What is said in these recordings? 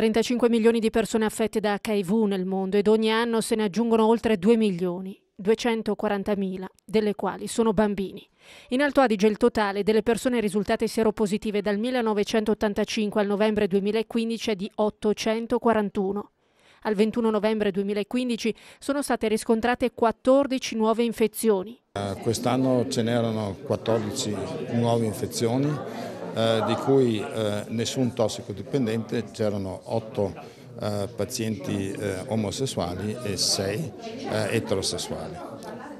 35 milioni di persone affette da HIV nel mondo ed ogni anno se ne aggiungono oltre 2 milioni. 240 mila, delle quali sono bambini. In Alto Adige il totale delle persone risultate sieropositive dal 1985 al novembre 2015 è di 841. Al 21 novembre 2015 sono state riscontrate 14 nuove infezioni. Eh, quest'anno ce n'erano 14 nuove infezioni eh, di cui eh, nessun tossicodipendente, c'erano otto eh, pazienti eh, omosessuali e sei eh, eterosessuali,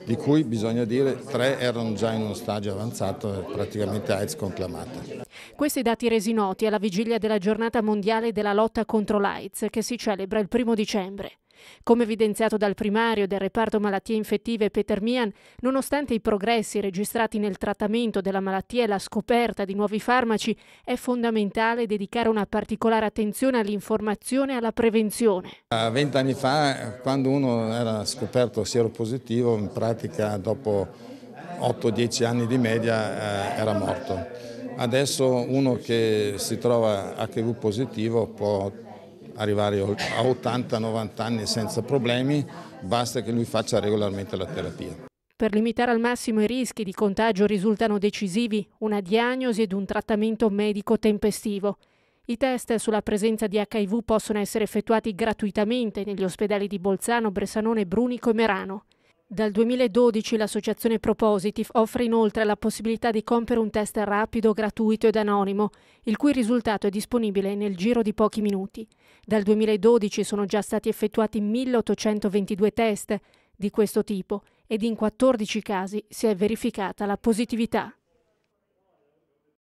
di cui bisogna dire tre erano già in uno stadio avanzato, praticamente AIDS conclamata. Questi dati resi noti alla vigilia della giornata mondiale della lotta contro l'AIDS che si celebra il primo dicembre. Come evidenziato dal primario del reparto malattie infettive Peter Mian, nonostante i progressi registrati nel trattamento della malattia e la scoperta di nuovi farmaci, è fondamentale dedicare una particolare attenzione all'informazione e alla prevenzione. Vent'anni fa, quando uno era scoperto sieropositivo, in pratica dopo 8-10 anni di media eh, era morto. Adesso uno che si trova HIV positivo può arrivare a 80-90 anni senza problemi, basta che lui faccia regolarmente la terapia. Per limitare al massimo i rischi di contagio risultano decisivi una diagnosi ed un trattamento medico tempestivo. I test sulla presenza di HIV possono essere effettuati gratuitamente negli ospedali di Bolzano, Bressanone, Brunico e Merano. Dal 2012 l'associazione Propositive offre inoltre la possibilità di compiere un test rapido, gratuito ed anonimo, il cui risultato è disponibile nel giro di pochi minuti. Dal 2012 sono già stati effettuati 1822 test di questo tipo ed in 14 casi si è verificata la positività.